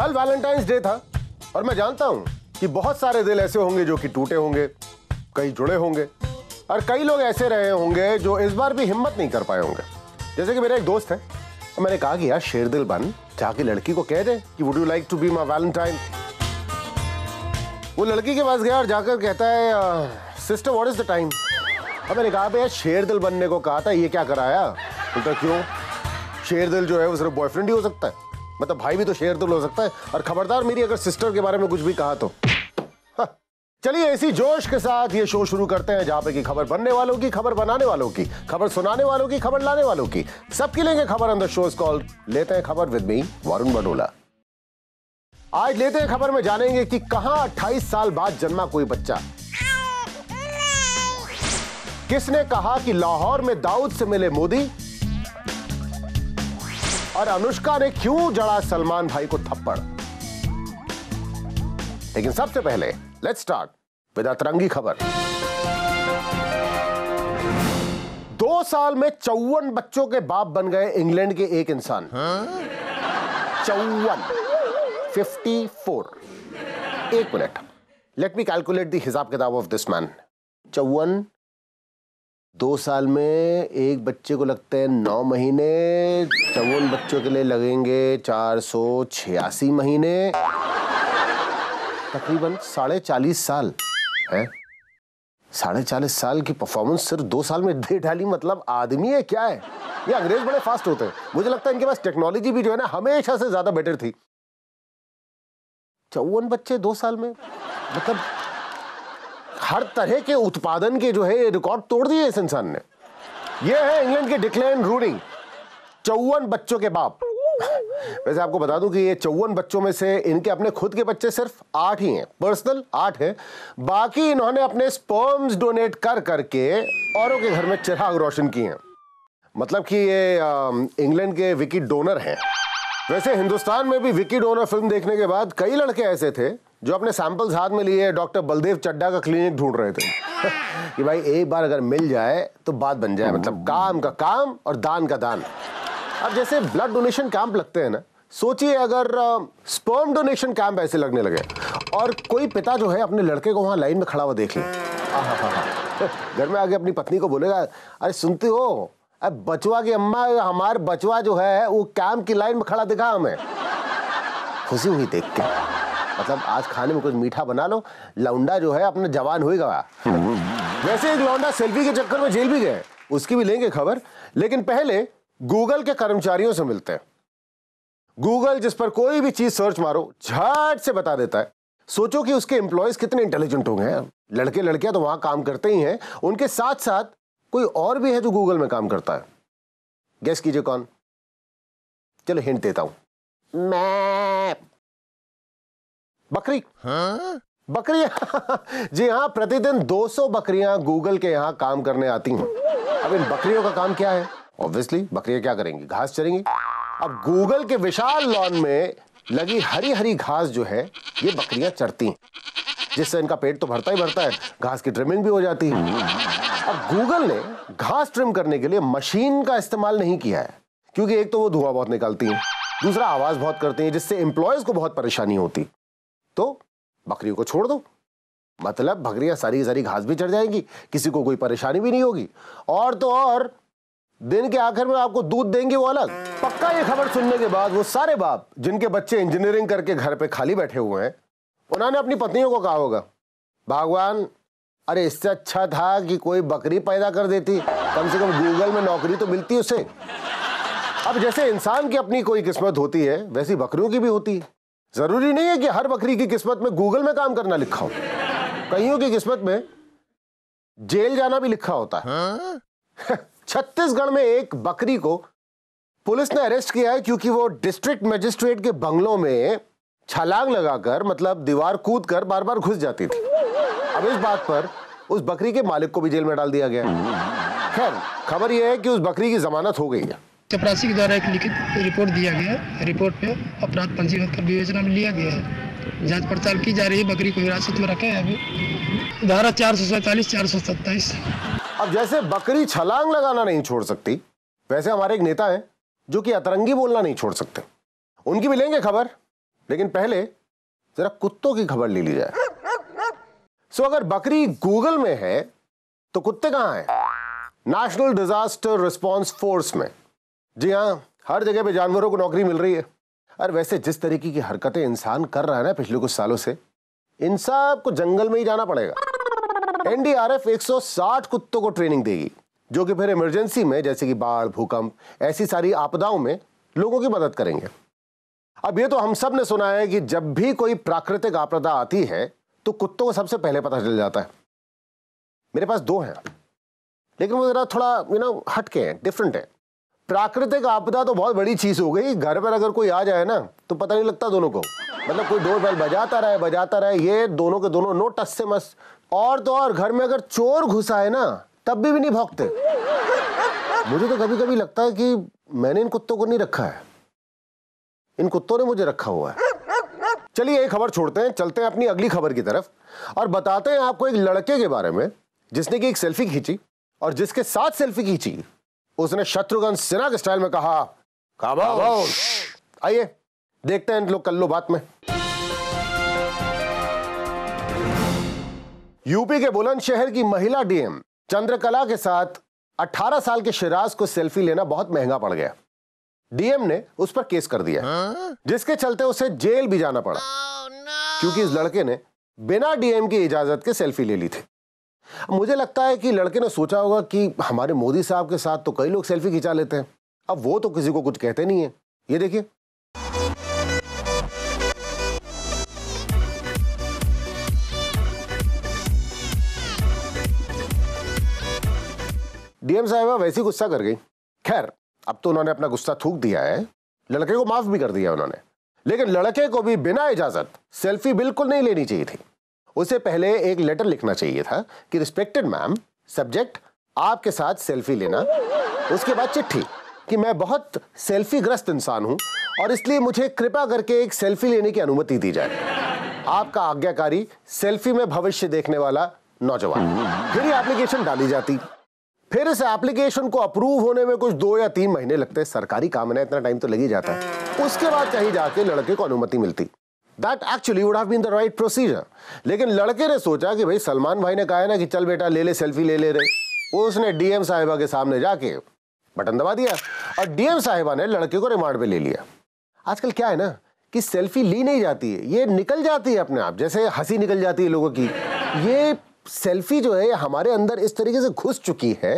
कल Valentine's day था और मैं जानता हूं कि बहुत सारे दिल ऐसे होंगे जो कि टूटे होंगे कई जुड़े होंगे और कई लोग ऐसे रहे होंगे जो इस बार भी हिम्मत नहीं कर पाए होंगे जैसे कि मेरा एक दोस्त है और मैंने कहा कि यार शेर दिल बन जाके लड़की को कह दे कि would you like to be my Valentine वो लड़की के पास गया और जाकर कहता है sister what is the time अब मैंने कहा भाई यार शेर दिल बनने को कहा था ये क्या कराया बोलता क्यों शेर दिल जो है वो सिर्फ बॉयफ्रेंड ही हो सकता है मतलब भाई भी तो शेयर तो लो सकता है और खबरदार मेरी अगर सिस्टर के बारे में कुछ भी कहा तो हाँ, चलिए इसी जोश के साथ ये शो शुरू करते हैं जहां पे की खबर बनने वालों की खबर बनाने वालों की खबर सुनाने वालों की खबर लाने वालों की सबकी लेंगे खबर अंदर शोज कॉल लेते हैं खबर विद मी वरुण बडोला आज लेते हैं खबर में जानेंगे कि कहां 28 साल बाद जन्मा कोई बच्चा किसने कहा कि लाहौर में दाऊद से मिले मोदी और अनुष्का ने क्यों जड़ा सलमान भाई को थप्पड़ लेकिन सबसे पहले लेट्स स्टार्ट विद अतरंगी खबर दो साल में चौवन बच्चों के बाप बन गए इंग्लैंड के एक इंसान चौवन फिफ्टी फोर एक minute let me calculate the हिसाब किताब ऑफ दिस मैन चौवन दो साल में एक बच्चे को लगते हैं नौ महीने चौवन बच्चों के लिए लगेंगे चार सौ छियासी महीने तकरीबन साढ़े चालीस साल है साढ़े चालीस साल की परफॉर्मेंस सिर्फ दो साल में दे डाली मतलब आदमी है क्या है ये अंग्रेज बड़े फास्ट होते हैं मुझे लगता है इनके पास टेक्नोलॉजी भी जो है ना हमेशा से ज्यादा बेटर थी चौवन बच्चे दो साल में मतलब हर तरह के उत्पादन के जो है ये रिकॉर्ड तोड़ दिए इस इंसान ने ये है इंग्लैंड के डिक्लेन रूलिंग चौवन बच्चों के बाप वैसे आपको बता दूं कि ये चौवन बच्चों में से इनके अपने खुद के बच्चे सिर्फ आठ ही हैं पर्सनल आठ हैं बाकी इन्होंने अपने स्पर्म्स डोनेट कर करके औरों के घर में चिराग रोशन किए हैं मतलब कि ये इंग्लैंड के विकी डोनर हैं वैसे हिंदुस्तान में भी विकी डोनर फिल्म देखने के बाद कई लड़के ऐसे थे जो अपने सैंपल्स हाथ में लिए डॉक्टर बलदेव चड्डा का क्लिनिक ढूंढ रहे थे कि भाई एक बार अगर मिल जाए तो बात बन जाए मतलब काम का काम और दान का दान अब जैसे ब्लड डोनेशन कैंप लगते हैं ना सोचिए अगर स्पर्म डोनेशन कैंप ऐसे लगने लगे और कोई पिता जो है अपने लड़के को वहाँ लाइन में खड़ा हुआ देख ले घर में आगे अपनी पत्नी को बोलेगा अरे सुनते हो अरे बचवा की अम्मा हमारे बचवा जो है वो कैंप की लाइन में खड़ा दिखा हमें खुशी हुई देख के मतलब आज खाने में कुछ मीठा बना लो लौंडा जो है अपना जवान हो गया वैसे एक लौंडा सेल्फी के चक्कर में जेल भी गए उसकी भी लेंगे खबर लेकिन पहले गूगल के कर्मचारियों से मिलते हैं गूगल जिस पर कोई भी चीज सर्च मारो झट से बता देता है सोचो कि उसके एम्प्लॉयज कितने इंटेलिजेंट होंगे लड़के लड़कियां तो वहां काम करते ही हैं उनके साथ साथ कोई और भी है जो गूगल में काम करता है गेस कीजिए कौन चलो हिंट देता हूं मैं बकरी हाँ? बकरियां जी हाँ प्रतिदिन 200 बकरियां गूगल के यहाँ काम करने आती हैं अब इन बकरियों का काम क्या है ऑब्वियसली बकरियां क्या करेंगी घास चरेंगी अब गूगल के विशाल लॉन में लगी हरी हरी घास जो है ये बकरियां चरती हैं जिससे इनका पेट तो भरता ही भरता है घास की ट्रिमिंग भी हो जाती है अब गूगल ने घास ट्रिम करने के लिए मशीन का इस्तेमाल नहीं किया है क्योंकि एक तो वो धुआं बहुत निकालती है दूसरा आवाज बहुत करती है जिससे एम्प्लॉयज को बहुत परेशानी होती तो बकरियों को छोड़ दो मतलब बकरियां सारी की सारी घास भी चढ़ जाएंगी किसी को कोई परेशानी भी नहीं होगी और तो और दिन के आखिर में आपको दूध देंगे वो अलग पक्का ये खबर सुनने के बाद वो सारे बाप जिनके बच्चे इंजीनियरिंग करके घर पे खाली बैठे हुए हैं उन्होंने अपनी पत्नियों को कहा होगा भगवान अरे इससे अच्छा था कि कोई बकरी पैदा कर देती कम से कम गूगल में नौकरी तो मिलती उसे अब जैसे इंसान की अपनी कोई किस्मत होती है वैसी बकरियों की भी होती है जरूरी नहीं है कि हर बकरी की किस्मत में गूगल में काम करना लिखा हो कईयों की किस्मत में जेल जाना भी लिखा होता है हाँ? छत्तीसगढ़ में एक बकरी को पुलिस ने अरेस्ट किया है क्योंकि वो डिस्ट्रिक्ट मजिस्ट्रेट के बंगलों में छलांग लगाकर मतलब दीवार कूद कर बार बार घुस जाती थी अब इस बात पर उस बकरी के मालिक को भी जेल में डाल दिया गया खैर खबर यह है कि उस बकरी की जमानत हो गई है चपरासी के द्वारा एक लिखित रिपोर्ट दिया गया है रिपोर्ट पे अपराध पंजीकृत कर विवेचना में लिया गया है जांच पड़ताल की जा रही है बकरी को हिरासत में रखे हैं अभी धारा चार सौ सैतालीस चार सौ सत्ताईस अब जैसे बकरी छलांग लगाना नहीं छोड़ सकती वैसे हमारे एक नेता हैं जो कि अतरंगी बोलना नहीं छोड़ सकते उनकी भी लेंगे खबर लेकिन पहले जरा कुत्तों की खबर ले ली जाए सो अगर बकरी गूगल में है तो कुत्ते कहाँ हैं नेशनल डिजास्टर रिस्पांस फोर्स में जी हाँ हर जगह पे जानवरों को नौकरी मिल रही है अरे वैसे जिस तरीके की हरकतें इंसान कर रहा है ना पिछले कुछ सालों से इन सब को जंगल में ही जाना पड़ेगा एनडीआरएफ 160 कुत्तों को ट्रेनिंग देगी जो कि फिर इमरजेंसी में जैसे कि बाढ़ भूकंप ऐसी सारी आपदाओं में लोगों की मदद करेंगे अब ये तो हम सब ने सुना है कि जब भी कोई प्राकृतिक आपदा आती है तो कुत्तों को सबसे पहले पता चल जाता है मेरे पास दो हैं लेकिन वो जरा थोड़ा यू नो हटके हैं डिफरेंट हैं प्राकृतिक आपदा तो बहुत बड़ी चीज हो गई घर पर अगर कोई आ जाए ना तो पता नहीं लगता दोनों को मतलब कोई डोर बेल बजाता रहे बजाता रहे ये दोनों के दोनों नो टस से मस और तो और घर में अगर चोर घुसा है ना तब भी, भी नहीं भोगते मुझे तो कभी कभी लगता है कि मैंने इन कुत्तों को नहीं रखा है इन कुत्तों ने मुझे रखा हुआ है चलिए ये खबर छोड़ते हैं चलते हैं अपनी अगली खबर की तरफ और बताते हैं आपको एक लड़के के बारे में जिसने की एक सेल्फी खींची और जिसके साथ सेल्फी खींची उसने शत्रुघ्न सिन्हा के स्टाइल में कहा आइए देखते हैं इन लोग कल्लू बात में यूपी के बुलंदशहर की महिला डीएम चंद्रकला के साथ 18 साल के शिराज को सेल्फी लेना बहुत महंगा पड़ गया डीएम ने उस पर केस कर दिया हा? जिसके चलते उसे जेल भी जाना पड़ा oh, no! क्योंकि इस लड़के ने बिना डीएम की इजाजत के सेल्फी ले ली थी मुझे लगता है कि लड़के ने सोचा होगा कि हमारे मोदी साहब के साथ तो कई लोग सेल्फी खिंचा लेते हैं अब वो तो किसी को कुछ कहते नहीं है ये देखिए डीएम साहब वैसी गुस्सा कर गई खैर अब तो उन्होंने अपना गुस्सा थूक दिया है लड़के को माफ भी कर दिया उन्होंने लेकिन लड़के को भी बिना इजाजत सेल्फी बिल्कुल नहीं लेनी चाहिए थी उसे पहले एक लेटर लिखना चाहिए था कि रिस्पेक्टेड मैम सब्जेक्ट आपके साथ सेल्फी लेना उसके बाद चिट्ठी कि मैं बहुत सेल्फी ग्रस्त इंसान हूं और इसलिए मुझे कृपा करके एक सेल्फी लेने की अनुमति दी जाए आपका आज्ञाकारी सेल्फी में भविष्य देखने वाला नौजवान फिर ये एप्लीकेशन डाली जाती फिर इस एप्लीकेशन को अप्रूव होने में कुछ दो या तीन महीने लगते हैं सरकारी काम है इतना टाइम तो लग ही जाता है उसके बाद कहीं जाके लड़के को अनुमति मिलती that actually would have been the right procedure लेकिन लड़के ने सोचा कि भाई सलमान भाई ने कहा है ना कि चल बेटा ले ले सेल्फी ले ले रहे उसने डीएम साहिबा के सामने जाके बटन दबा दिया और डीएम साहिबा ने लड़के को रिमांड पे ले लिया आजकल क्या है ना कि सेल्फी ली नहीं जाती है ये निकल जाती है अपने आप जैसे हंसी निकल जाती है लोगों की ये सेल्फी जो है हमारे अंदर इस तरीके से घुस चुकी है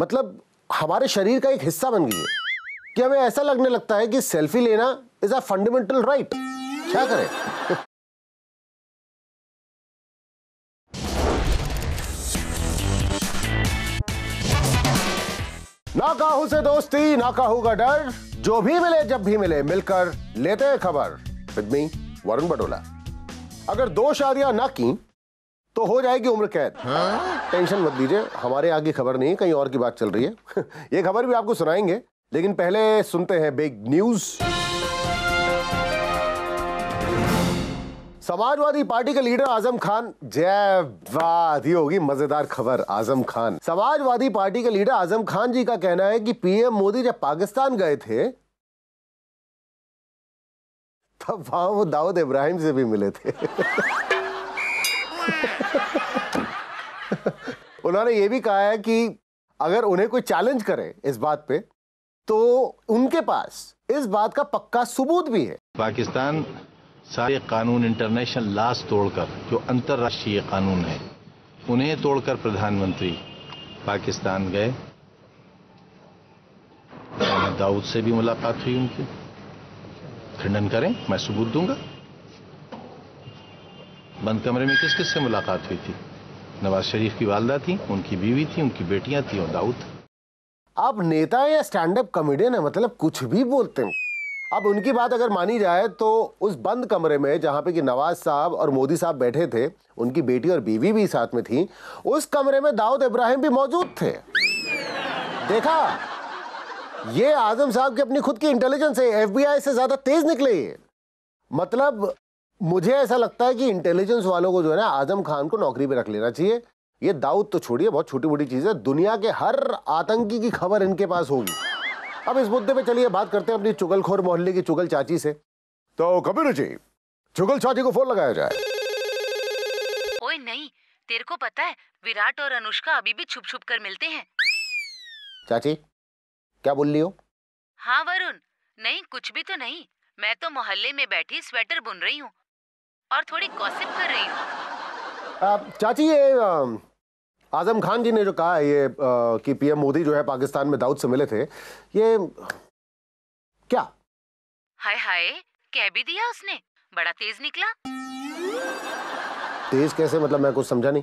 मतलब हमारे शरीर का एक हिस्सा बन गई है कि हमें ऐसा लगने लगता है कि सेल्फी लेना इज अ फंडामेंटल राइट क्या करें ना काहू से दोस्ती ना काहू का डर जो भी मिले जब भी मिले मिलकर लेते हैं खबर विद मी वरुण बडोला अगर दो शादियां ना की तो हो जाएगी उम्र कैद हाँ? टेंशन मत दीजिए हमारे आगे खबर नहीं कहीं और की बात चल रही है ये खबर भी आपको सुनाएंगे लेकिन पहले सुनते हैं बिग न्यूज़ समाजवादी पार्टी के लीडर आजम खान जय बात ये होगी मजेदार खबर आजम खान समाजवादी पार्टी के लीडर आजम खान जी का कहना है कि पीएम मोदी जब पाकिस्तान गए थे तब वहां वो दाऊद इब्राहिम से भी मिले थे उन्होंने ये भी कहा है कि अगर उन्हें कोई चैलेंज करे इस बात पे तो उनके पास इस बात का पक्का सबूत भी है पाकिस्तान सारे कानून इंटरनेशनल लाज तोड़कर जो अंतर्राष्ट्रीय कानून है उन्हें तोड़कर प्रधानमंत्री पाकिस्तान गए दाऊद से भी मुलाकात हुई उनकी खंडन करें मैं सबूत दूंगा बंद कमरे में किस किस से मुलाकात हुई थी नवाज शरीफ की वालदा थी उनकी बीवी थी उनकी बेटियां थी और दाऊद अब नेता या स्टैंड अप कॉमेडियन है मतलब कुछ भी बोलते हैं अब उनकी बात अगर मानी जाए तो उस बंद कमरे में जहाँ पे कि नवाज साहब और मोदी साहब बैठे थे उनकी बेटी और बीवी भी साथ में थी उस कमरे में दाऊद इब्राहिम भी मौजूद थे देखा ये आजम साहब की अपनी खुद की इंटेलिजेंस है एफ से ज़्यादा तेज निकले मतलब मुझे ऐसा लगता है कि इंटेलिजेंस वालों को जो है ना आजम खान को नौकरी पे रख लेना चाहिए ये दाऊद तो छोड़िए बहुत छोटी मोटी चीज़ है दुनिया के हर आतंकी की खबर इनके पास होगी अब इस मुद्दे पे चलिए बात करते हैं अपनी चुगलखोर मोहल्ले की चुगल चाची से तो कबीर जी चुगल चाची को फोन लगाया जाए ओए नहीं तेरे को पता है विराट और अनुष्का अभी भी छुप छुप कर मिलते हैं चाची क्या बोल रही हो हाँ वरुण नहीं कुछ भी तो नहीं मैं तो मोहल्ले में बैठी स्वेटर बुन रही हूँ और थोड़ी गॉसिप कर रही हूँ चाची ये आजम खान जी ने जो कहा ये आ, कि पीएम मोदी जो है पाकिस्तान में दाऊद से मिले थे ये क्या हाय हाय कह भी दिया उसने बड़ा तेज निकला तेज कैसे मतलब मैं कुछ समझा नहीं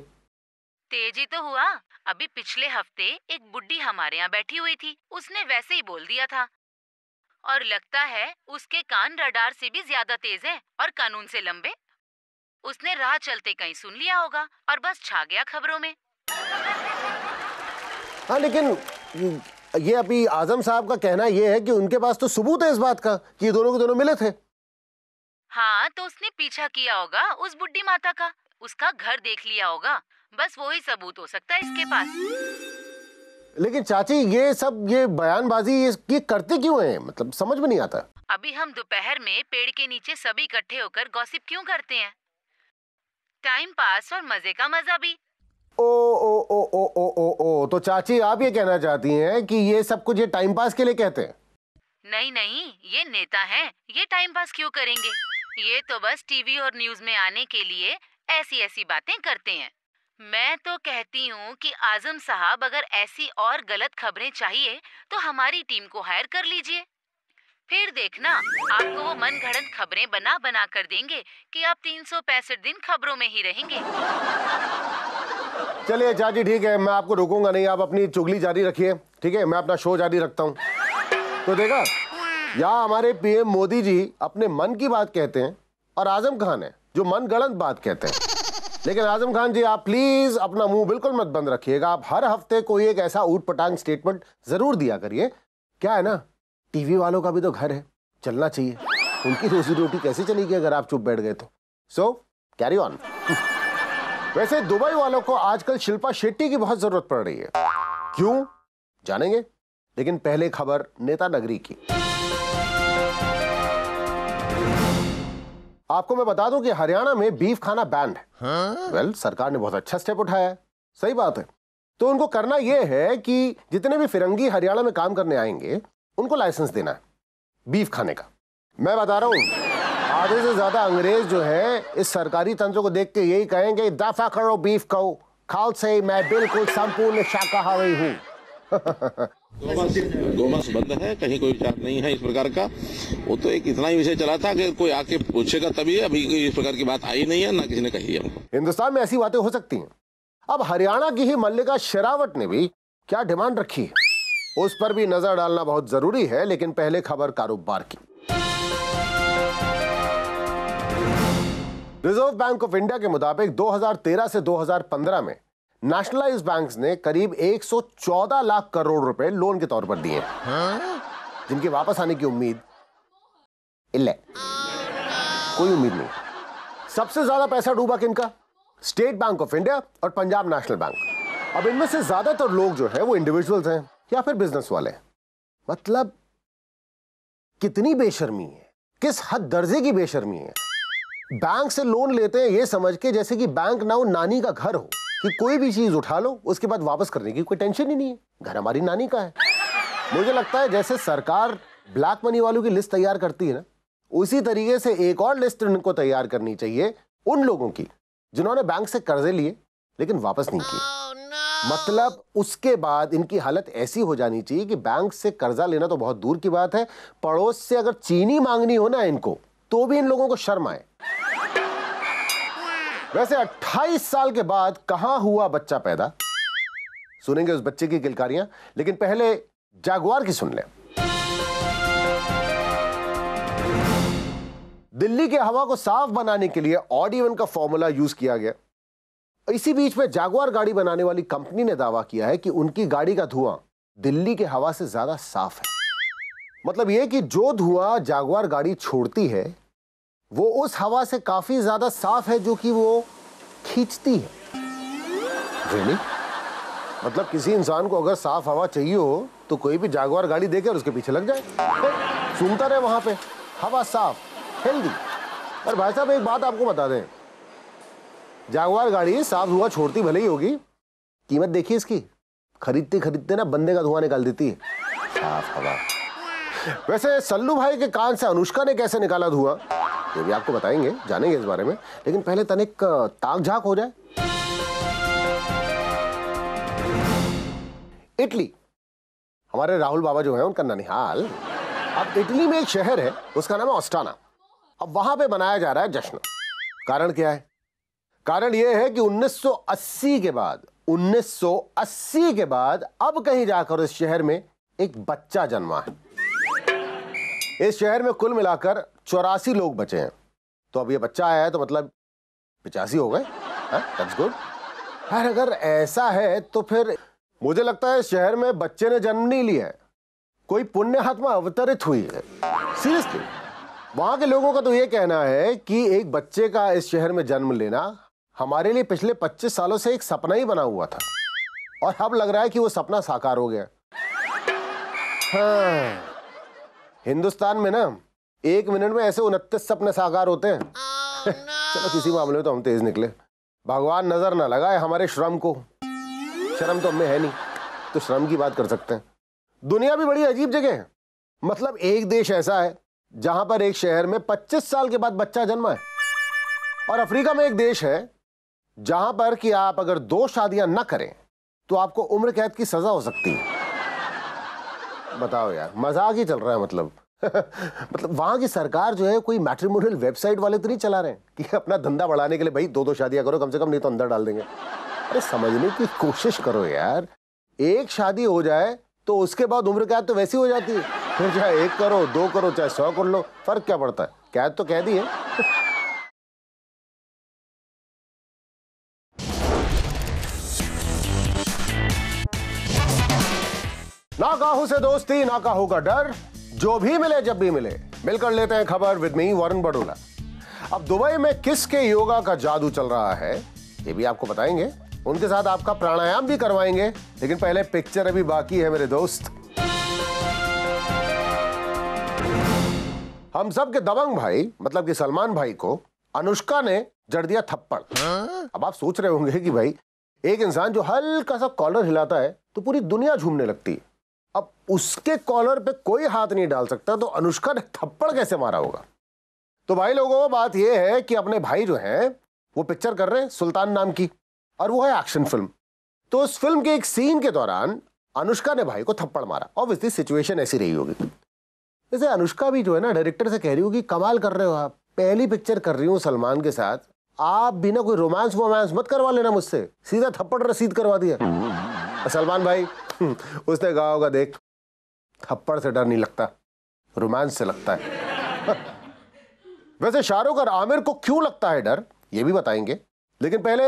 तेज ही तो हुआ अभी पिछले हफ्ते एक बुढ़ी हमारे यहाँ बैठी हुई थी उसने वैसे ही बोल दिया था और लगता है उसके कान रडार से भी ज्यादा तेज है और कानून से लंबे उसने राह चलते कहीं सुन लिया होगा और बस छा गया खबरों में हाँ लेकिन ये अभी आजम साहब का कहना यह है कि उनके पास तो सबूत है इस बात का कि ये दोनों के दोनों मिले थे हाँ तो उसने पीछा किया होगा उस बुढ़ी माता का उसका घर देख लिया होगा बस वही सबूत हो सकता है इसके पास लेकिन चाची ये सब ये बयानबाजी ये करते क्यों हैं मतलब समझ में नहीं आता अभी हम दोपहर में पेड़ के नीचे सभी इकट्ठे होकर गॉसिप क्यों करते हैं टाइम पास और मजे का मजा भी ओ ओ ओ ओ ओ ओ ओ तो चाची आप ये कहना चाहती हैं कि ये सब कुछ ये टाइम पास के लिए कहते हैं नहीं नहीं ये नेता हैं ये टाइम पास क्यों करेंगे ये तो बस टीवी और न्यूज में आने के लिए ऐसी ऐसी बातें करते हैं मैं तो कहती हूँ कि आजम साहब अगर ऐसी और गलत खबरें चाहिए तो हमारी टीम को हायर कर लीजिए फिर देखना आपको वो मन घड़ खबरें बना बना कर देंगे कि आप तीन दिन खबरों में ही रहेंगे चलिए चाची ठीक है मैं आपको रोकूंगा नहीं आप अपनी चुगली जारी रखिए ठीक है मैं अपना शो जारी रखता हूँ तो देखा यहाँ हमारे पीएम मोदी जी अपने मन की बात कहते हैं और आजम खान है जो मन गलत बात कहते हैं लेकिन आजम खान जी आप प्लीज अपना मुंह बिल्कुल मत बंद रखिएगा आप हर हफ्ते कोई एक ऐसा ऊट पटांग स्टेटमेंट जरूर दिया करिए क्या है ना टीवी वालों का भी तो घर है चलना चाहिए उनकी रोजी रोटी कैसे चलेगी अगर आप चुप बैठ गए तो सो कैरी ऑन वैसे दुबई वालों को आजकल शिल्पा शेट्टी की बहुत जरूरत पड़ रही है क्यों जानेंगे लेकिन पहले खबर नेता नगरी की आपको मैं बता दूं कि हरियाणा में बीफ खाना बैंड है वेल हाँ? well, सरकार ने बहुत अच्छा स्टेप उठाया है सही बात है तो उनको करना यह है कि जितने भी फिरंगी हरियाणा में काम करने आएंगे उनको लाइसेंस देना है बीफ खाने का मैं बता रहा हूं आधे से ज्यादा अंग्रेज जो है इस सरकारी तंत्र को देख के यही कहेंगे दफा करो बीफ कहो को खालसे मैं बिल्कुल संपूर्ण शाकाहारी हूँ गोमांस बंद है कहीं कोई विचार नहीं है इस प्रकार का वो तो एक इतना ही विषय चला था कि कोई आके पूछेगा तभी अभी कोई इस प्रकार की बात आई नहीं है ना किसी ने कही है हिंदुस्तान में ऐसी बातें हो सकती हैं अब हरियाणा की ही मल्लिका शेरावत ने भी क्या डिमांड रखी है उस पर भी नजर डालना बहुत जरूरी है लेकिन पहले खबर कारोबार की रिजर्व बैंक ऑफ इंडिया के मुताबिक 2013 से 2015 में नेशनलाइज बैंक्स ने करीब 114 लाख करोड़ रुपए लोन के तौर पर दिए जिनके वापस आने की उम्मीद इले कोई उम्मीद नहीं सबसे ज्यादा पैसा डूबा किनका स्टेट बैंक ऑफ इंडिया और पंजाब नेशनल बैंक अब इनमें से ज्यादातर लोग जो है वो इंडिविजुअल्स हैं या फिर बिजनेस वाले मतलब कितनी बेशर्मी है किस हद दर्जे की बेशर्मी है बैंक से लोन लेते हैं ये समझ के जैसे कि बैंक ना हो नानी का घर हो कि कोई भी चीज उठा लो उसके बाद वापस करने की कोई टेंशन ही नहीं है घर हमारी नानी का है मुझे लगता है जैसे सरकार ब्लैक मनी वालों की लिस्ट तैयार करती है ना उसी तरीके से एक और लिस्ट इनको तैयार करनी चाहिए उन लोगों की जिन्होंने बैंक से कर्जे लिए लेकिन वापस नहीं किए मतलब उसके बाद इनकी हालत ऐसी हो जानी चाहिए कि बैंक से कर्जा लेना तो बहुत दूर की बात है पड़ोस से अगर चीनी मांगनी हो ना इनको तो भी इन लोगों को शर्म आए वैसे 28 साल के बाद कहां हुआ बच्चा पैदा सुनेंगे उस बच्चे की किलकारियां लेकिन पहले जागवार की सुन लें दिल्ली के हवा को साफ बनाने के लिए ऑडिवन का फॉर्मूला यूज किया गया इसी बीच में जागवार गाड़ी बनाने वाली कंपनी ने दावा किया है कि उनकी गाड़ी का धुआं दिल्ली के हवा से ज्यादा साफ है मतलब यह कि जो धुआं जागुआर गाड़ी छोड़ती है वो उस हवा से काफी ज्यादा साफ है जो कि वो खींचती है really? मतलब किसी इंसान को अगर साफ हवा चाहिए हो तो कोई भी जागवार गाड़ी देकर उसके पीछे लग जाए सुनता रहे वहां पे हवा साफ हेल्दी और भाई साहब एक बात आपको बता दें जागवार गाड़ी साफ हुआ छोड़ती भले ही होगी कीमत देखिए इसकी खरीदते खरीदते ना बंदे का धुआं निकाल देती है साफ हवा वैसे सल्लू भाई के कान से अनुष्का ने कैसे निकाला धुआं ये भी आपको बताएंगे जानेंगे इस बारे में लेकिन पहले तनिक ताक झाक हो जाए इटली हमारे राहुल बाबा जो है उनका ननिहाल अब इटली में एक शहर है उसका नाम है ऑस्टाना अब वहां पे बनाया जा रहा है जश्न कारण क्या है कारण यह है कि 1980 के बाद 1980 के बाद अब कहीं जाकर उस शहर में एक बच्चा जन्मा है इस शहर में कुल मिलाकर चौरासी लोग बचे हैं तो अब ये बच्चा आया है तो मतलब पिचासी हो गए गुड हाँ, हर अगर ऐसा है तो फिर मुझे लगता है शहर में बच्चे ने जन्म नहीं लिया है कोई पुण्य आत्मा अवतरित हुई है सीरियसली वहां के लोगों का तो ये कहना है कि एक बच्चे का इस शहर में जन्म लेना हमारे लिए पिछले 25 सालों से एक सपना ही बना हुआ था और अब लग रहा है कि वो सपना साकार हो गया हाँ। हिंदुस्तान में ना एक मिनट में ऐसे उनतीस सपने साकार होते हैं oh, no. चलो किसी मामले में तो हम तेज निकले भगवान नजर ना लगाए हमारे श्रम को श्रम तो हमें है नहीं तो श्रम की बात कर सकते हैं दुनिया भी बड़ी अजीब जगह है मतलब एक देश ऐसा है जहां पर एक शहर में 25 साल के बाद बच्चा जन्मा है और अफ्रीका में एक देश है जहां पर कि आप अगर दो शादियां ना करें तो आपको उम्र कैद की सजा हो सकती है बताओ यार मजाक ही चल रहा है मतलब मतलब वहां की सरकार जो है कोई मैट्रिमोनियल वेबसाइट वाले तो नहीं चला रहे हैं कि अपना धंधा बढ़ाने के लिए भाई दो दो शादियां करो कम से कम नहीं तो अंदर डाल देंगे अरे समझने की कोशिश करो यार एक शादी हो जाए तो उसके बाद उम्र कैद तो वैसी हो जाती है फिर चाहे एक करो दो करो चाहे सौ कर लो फर्क क्या पड़ता है कैद तो कह दी है ना काहू से दोस्ती ना काहू का डर जो भी मिले जब भी मिले मिलकर लेते हैं खबर विद मी वरुण बडोला अब दुबई में किसके योगा का जादू चल रहा है ये भी आपको बताएंगे उनके साथ आपका प्राणायाम भी करवाएंगे लेकिन पहले पिक्चर अभी बाकी है मेरे दोस्त हम सब के दबंग भाई मतलब कि सलमान भाई को अनुष्का ने जड़ दिया थप्पड़ हाँ? अब आप सोच रहे होंगे कि भाई एक इंसान जो हल्का सा कॉलर हिलाता है तो पूरी दुनिया झूमने लगती है अब उसके कॉलर पे कोई हाथ नहीं डाल सकता तो अनुष्का ने थप्पड़ कैसे मारा होगा तो भाई लोगों बात यह है कि अपने भाई जो है वो पिक्चर कर रहे हैं सुल्तान नाम की और वो है एक्शन फिल्म तो उस फिल्म के एक सीन के दौरान अनुष्का ने भाई को थप्पड़ मारा ऑब्वियसली सिचुएशन ऐसी रही होगी जैसे अनुष्का भी जो है ना डायरेक्टर से कह रही होगी कमाल कर रहे हो आप पहली पिक्चर कर रही हूँ सलमान के साथ आप भी ना कोई रोमांस वोमांस मत करवा लेना मुझसे सीधा थप्पड़ रसीद करवा दिया सलमान भाई उसने कहा होगा देख थप्पड़ से डर नहीं लगता रोमांस से लगता है वैसे शाहरुख और आमिर को क्यों लगता है डर ये भी बताएंगे लेकिन पहले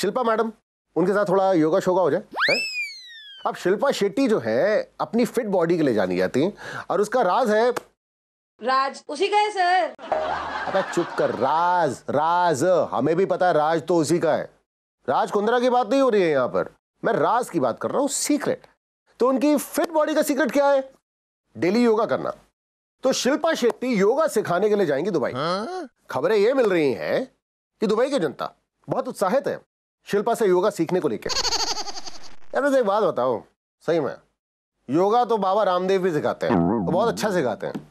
शिल्पा मैडम उनके साथ थोड़ा योगा शोगा हो जाए है? अब शिल्पा शेट्टी जो है अपनी फिट बॉडी के लिए जानी जाती है और उसका राज है राज उसी का है सर अब चुप कर राज राज हमें भी पता है राज तो उसी का है राज कुंद्रा की बात नहीं हो रही है यहाँ पर मैं राज की बात कर रहा हूँ सीक्रेट तो उनकी फिट बॉडी का सीक्रेट क्या है डेली योगा करना तो शिल्पा शेट्टी योगा सिखाने के लिए जाएंगी दुबई हाँ? खबरें ये मिल रही हैं कि दुबई की जनता बहुत उत्साहित है शिल्पा से योगा सीखने को लेकर अरे एक बात बताओ सही में योगा तो बाबा रामदेव भी सिखाते हैं तो बहुत अच्छा सिखाते हैं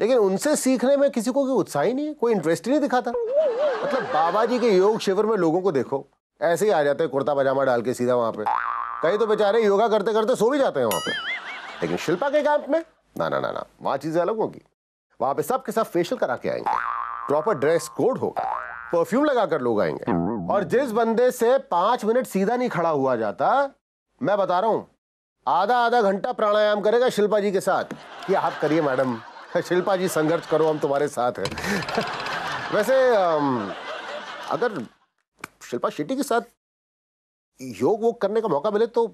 लेकिन उनसे सीखने में किसी को कोई उत्साह ही नहीं है कोई इंटरेस्ट ही नहीं दिखाता मतलब बाबा जी के योग शिविर में लोगों को देखो ऐसे ही आ जाते हैं कुर्ता पजामा डाल के सीधा वहां पे कई तो बेचारे योगा करते करते सो भी जाते हैं वहां पे लेकिन शिल्पा के कैंप में ना ना ना ना वहां चीजें अलग होगी वहां पे सब के सब फेशियल करा के आएंगे प्रॉपर ड्रेस कोड होगा परफ्यूम लगाकर लोग आएंगे और जिस बंदे से पांच मिनट सीधा नहीं खड़ा हुआ जाता मैं बता रहा हूँ आधा आधा घंटा प्राणायाम करेगा शिल्पा जी के साथ ये आप करिए मैडम शिल्पा जी संघर्ष करो हम तुम्हारे साथ हैं वैसे अगर शिल्पा शेट्टी के साथ योग वोग करने का मौका मिले तो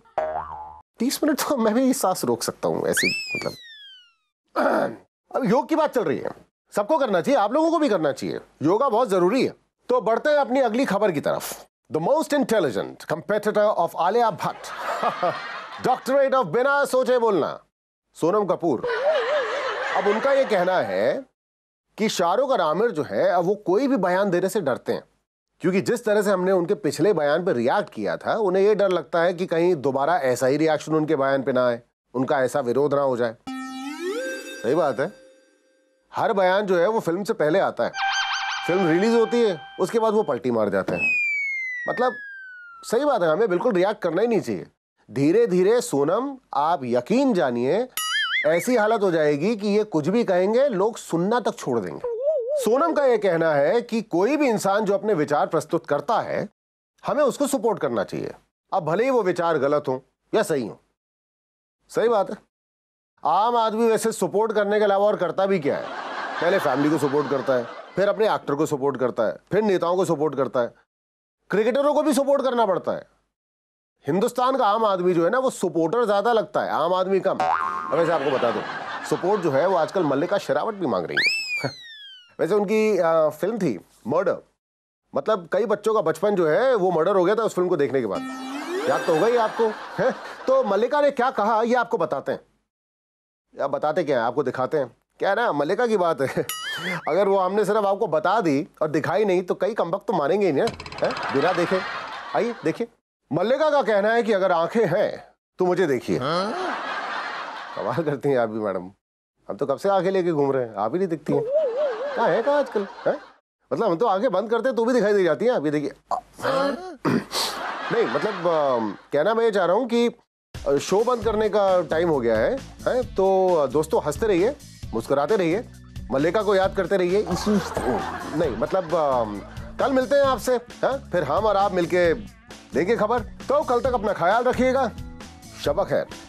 तीस मिनट तो मैं भी सांस रोक सकता हूँ ऐसी मतलब अब योग की बात चल रही है सबको करना चाहिए आप लोगों को भी करना चाहिए योगा बहुत जरूरी है तो बढ़ते हैं अपनी अगली खबर की तरफ the most intelligent competitor of Alia Bhatt doctorate of बिना सोचे बोलना सोनम कपूर अब उनका ये कहना है कि शाहरुख और आमिर जो है अब वो कोई भी बयान देने से डरते हैं क्योंकि जिस तरह से हमने उनके पिछले बयान पर रिएक्ट किया था उन्हें यह डर लगता है कि कहीं दोबारा ऐसा ही रिएक्शन उनके बयान पे ना आए उनका ऐसा विरोध ना हो जाए सही बात है हर बयान जो है वो फिल्म से पहले आता है फिल्म रिलीज होती है उसके बाद वो पलटी मार जाते हैं मतलब सही बात है हमें बिल्कुल रिएक्ट करना ही नहीं चाहिए धीरे धीरे सोनम आप यकीन जानिए ऐसी हालत हो जाएगी कि ये कुछ भी कहेंगे लोग सुनना तक छोड़ देंगे सोनम का यह कहना है कि कोई भी इंसान जो अपने विचार प्रस्तुत करता है हमें उसको सपोर्ट करना चाहिए अब भले ही वो विचार गलत हो या सही हो सही बात है आम आदमी वैसे सपोर्ट करने के अलावा और करता भी क्या है पहले फैमिली को सपोर्ट करता है फिर अपने एक्टर को सपोर्ट करता है फिर नेताओं को सपोर्ट करता है क्रिकेटरों को भी सपोर्ट करना पड़ता है हिंदुस्तान का आम आदमी जो है ना वो सपोर्टर ज्यादा लगता है आम आदमी कम वैसे आपको बता दो सपोर्ट जो है वो आजकल मल्लिका शरावट भी मांग रही है वैसे उनकी आ, फिल्म थी मर्डर मतलब कई बच्चों का बचपन जो है वो मर्डर हो गया था उस फिल्म को देखने के बाद याद तो होगा ही आपको है तो मल्लिका ने क्या कहा ये आपको बताते हैं या बताते क्या है आपको दिखाते हैं क्या ना मल्लिका की बात है अगर वो हमने सिर्फ आपको बता दी और दिखाई नहीं तो कई कम तो मानेंगे ही ना बिना देखे आइए देखिए मल्लिका का कहना है कि अगर आंखें हैं तो मुझे देखिए हाँ? कमाल करती हैं आप भी मैडम हम तो कब से आंखें लेके घूम रहे हैं आप ही नहीं दिखती हैं क्या है कहा आजकल मतलब हम तो आगे बंद करते तो भी दिखाई दे जाती है अभी देखिए नहीं मतलब कहना मैं ये चाह रहा हूँ कि शो बंद करने का टाइम हो गया है, है? तो दोस्तों हंसते रहिए मुस्कुराते रहिए मल्लिका को याद करते रहिए नहीं मतलब कल मिलते हैं आपसे है? फिर हम और आप मिलके देंगे खबर तो कल तक अपना ख्याल रखिएगा शबक है